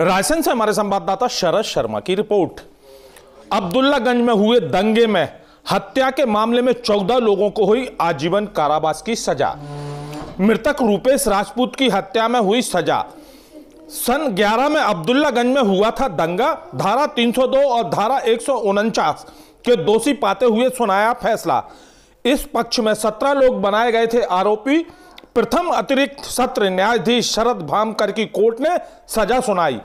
रायसेन से हमारे संवाददाता शरद शर्मा की रिपोर्ट अब्दुल्लागंज में हुए दंगे में हत्या के मामले में चौदह लोगों को हुई आजीवन कारावास की सजा मृतक रूपेश राजपूत की हत्या में हुई सजा सन 11 में अब्दुल्लागंज में हुआ था दंगा धारा 302 और धारा एक के दोषी पाते हुए सुनाया फैसला इस पक्ष में 17 लोग बनाए गए थे आरोपी प्रथम अतिरिक्त सत्र न्यायाधीश शरद भामकर की कोर्ट ने सजा सुनाई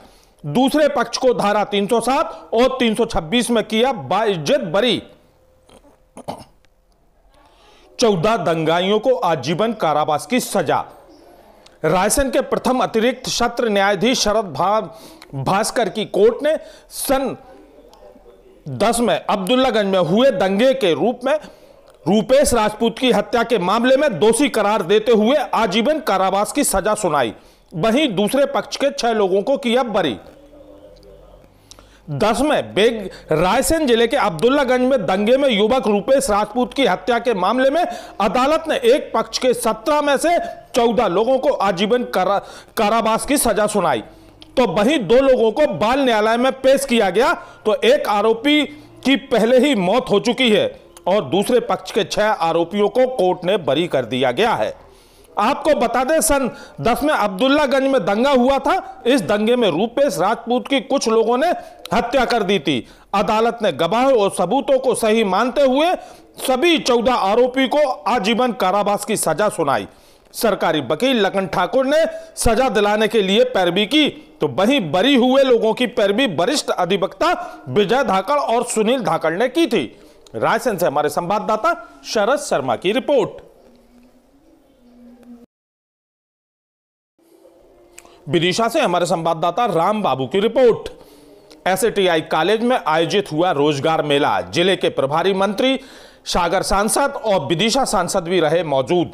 दूसरे पक्ष को धारा 307 और 326 में किया बाइज्जत बरी चौदह दंगाइयों को आजीवन कारावास की सजा रायसेन के प्रथम अतिरिक्त सत्र न्यायाधीश शरद भा, भास्कर की कोर्ट ने सन दस में अब्दुल्लागंज में हुए दंगे के रूप में रूपेश राजपूत की हत्या के मामले में दोषी करार देते हुए आजीवन कारावास की सजा सुनाई वहीं दूसरे पक्ष के छह लोगों को किया बरी दस में बेग रायसेन जिले के अब्दुल्लागंज में दंगे में युवक रूपेश राजपूत की हत्या के मामले में अदालत ने एक पक्ष के सत्रह में से चौदह लोगों को आजीवन कारावास की सजा सुनाई तो वहीं दो लोगों को बाल न्यायालय में पेश किया गया तो एक आरोपी की पहले ही मौत हो चुकी है और दूसरे पक्ष के छह आरोपियों को कोर्ट ने बरी कर दिया गया है आपको बता दें सन दस में अब्दुल्लागंज में दंगा हुआ था इस दंगे में रूपेश राजपूत की कुछ लोगों ने हत्या कर दी थी अदालत ने गवाह और सबूतों को सही मानते हुए सभी चौदह आरोपी को आजीवन कारावास की सजा सुनाई सरकारी वकील लखन ठाकुर ने सजा दिलाने के लिए पैरवी की तो वहीं बरी हुए लोगों की पैरवी वरिष्ठ अधिवक्ता विजय धाकड़ और सुनील धाकड़ ने की थी रायसेन से हमारे संवाददाता शरद शर्मा की रिपोर्ट विदिशा से हमारे संवाददाता राम बाबू की रिपोर्ट एस कॉलेज में आयोजित हुआ रोजगार मेला जिले के प्रभारी मंत्री सागर सांसद और विदिशा सांसद भी रहे मौजूद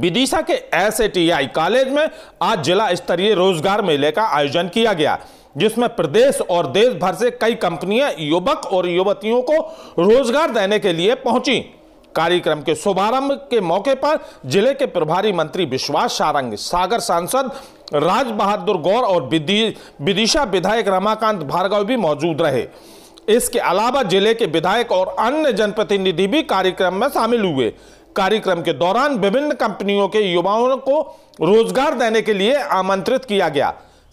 विदिशा के एस कॉलेज में आज जिला स्तरीय रोजगार मेले का आयोजन किया गया जिसमें प्रदेश और देश भर से कई कंपनियां युवक और युवतियों को रोजगार देने के लिए पहुंची कार्यक्रम के शुभारंभ के मौके पर जिले के प्रभारी मंत्री विश्वास सारंग सागर सांसद राज बहादुर गौर और विदिशा विधायक रमाकांत भार्गव भी मौजूद रहे इसके अलावा जिले के विधायक और अन्य जनप्रतिनिधि भी कार्यक्रम में शामिल हुए कार्यक्रम के दौरान विभिन्न कंपनियों के युवाओं को रोजगार देने के लिए आमंत्रित किया गया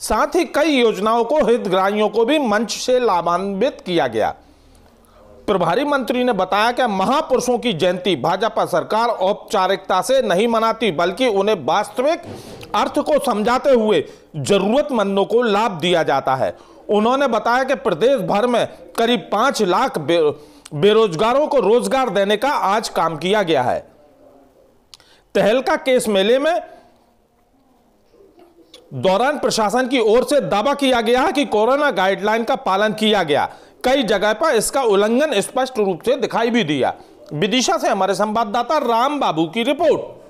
साथ ही कई योजनाओं को हितग्राहियों को भी मंच से लाभान्वित किया गया प्रभारी मंत्री ने बताया कि महापुरुषों की जयंती भाजपा सरकार औपचारिकता से नहीं मनाती बल्कि उन्हें वास्तविक अर्थ को समझाते हुए जरूरतमंदों को लाभ दिया जाता है उन्होंने बताया कि प्रदेश भर में करीब पांच लाख बे, बेरोजगारों को रोजगार देने का आज काम किया गया है तहलका केस मेले में दौरान प्रशासन की ओर से दावा किया गया कि कोरोना गाइडलाइन का पालन किया गया कई जगह पर इसका उल्लंघन स्पष्ट रूप से दिखाई भी दिया विदिशा से हमारे संवाददाता राम बाबू की रिपोर्ट